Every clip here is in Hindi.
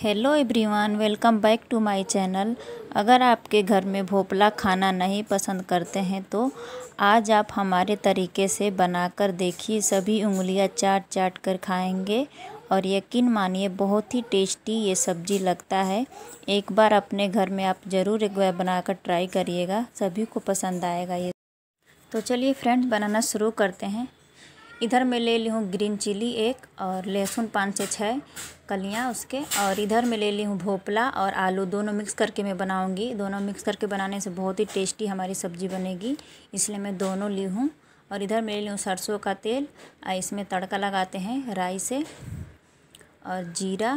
hello everyone welcome back to my channel अगर आपके घर में भोपला खाना नहीं पसंद करते हैं तो आज आप हमारे तरीके से बनाकर देखिए सभी उंगलियां चाट चाट कर खाएंगे और यकीन मानिए बहुत ही टेस्टी ये सब्ज़ी लगता है एक बार अपने घर में आप ज़रूर एक बार बनाकर ट्राई करिएगा सभी को पसंद आएगा ये तो चलिए फ्रेंड्स बनाना शुरू करते हैं इधर मैं ले ली हूँ ग्रीन चिली एक और लहसुन पाँच से छः कलियाँ उसके और इधर मैं ले ली हूँ भोपला और आलू दोनों मिक्स करके मैं बनाऊँगी दोनों मिक्स करके बनाने से बहुत ही टेस्टी हमारी सब्ज़ी बनेगी इसलिए मैं दोनों ली हूँ और इधर मैं ले ली हूँ सरसों का तेल इसमें तड़का लगाते हैं राई से और जीरा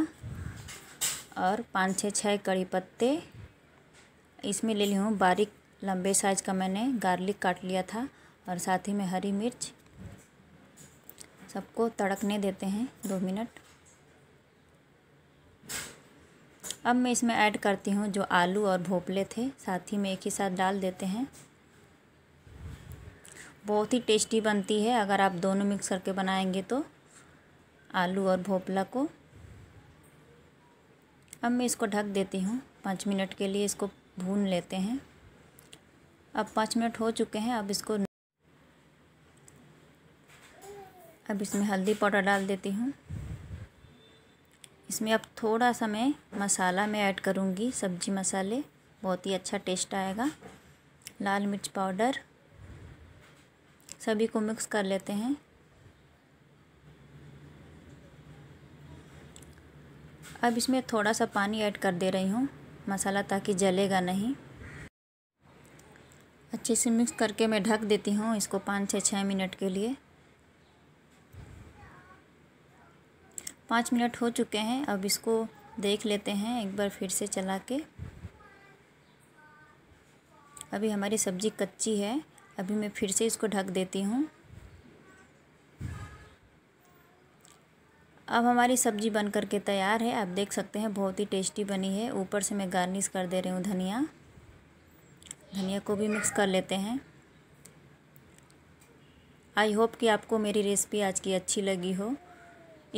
और पाँच छः छः कड़ी पत्ते इसमें ले ली हूँ बारीक लंबे साइज़ का मैंने गार्लिक काट लिया था और साथ ही में हरी मिर्च सबको तड़कने देते हैं दो मिनट अब मैं इसमें ऐड करती हूँ जो आलू और भोपले थे साथ ही में एक ही साथ डाल देते हैं बहुत ही टेस्टी बनती है अगर आप दोनों मिक्स करके बनाएंगे तो आलू और भोपला को अब मैं इसको ढक देती हूँ पाँच मिनट के लिए इसको भून लेते हैं अब पाँच मिनट हो चुके हैं अब इसको अब इसमें हल्दी पाउडर डाल देती हूँ इसमें अब थोड़ा सा मैं मसाला में ऐड करूँगी सब्जी मसाले बहुत ही अच्छा टेस्ट आएगा लाल मिर्च पाउडर सभी को मिक्स कर लेते हैं अब इसमें थोड़ा सा पानी ऐड कर दे रही हूँ मसाला ताकि जलेगा नहीं अच्छे से मिक्स करके मैं ढक देती हूँ इसको पाँच से छः मिनट के लिए पाँच मिनट हो चुके हैं अब इसको देख लेते हैं एक बार फिर से चला के अभी हमारी सब्ज़ी कच्ची है अभी मैं फिर से इसको ढक देती हूँ अब हमारी सब्ज़ी बन करके तैयार है आप देख सकते हैं बहुत ही टेस्टी बनी है ऊपर से मैं गार्निश कर दे रही हूँ धनिया धनिया को भी मिक्स कर लेते हैं आई होप कि आपको मेरी रेसिपी आज की अच्छी लगी हो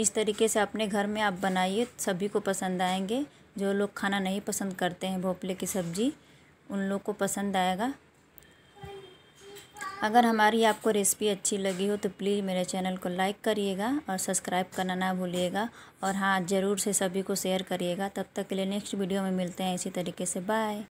इस तरीके से अपने घर में आप बनाइए सभी को पसंद आएंगे जो लोग खाना नहीं पसंद करते हैं भोपले की सब्ज़ी उन लोग को पसंद आएगा अगर हमारी आपको रेसिपी अच्छी लगी हो तो प्लीज़ मेरे चैनल को लाइक करिएगा और सब्सक्राइब करना ना भूलिएगा और हाँ ज़रूर से सभी को शेयर करिएगा तब तक के लिए नेक्स्ट वीडियो में मिलते हैं इसी तरीके से बाय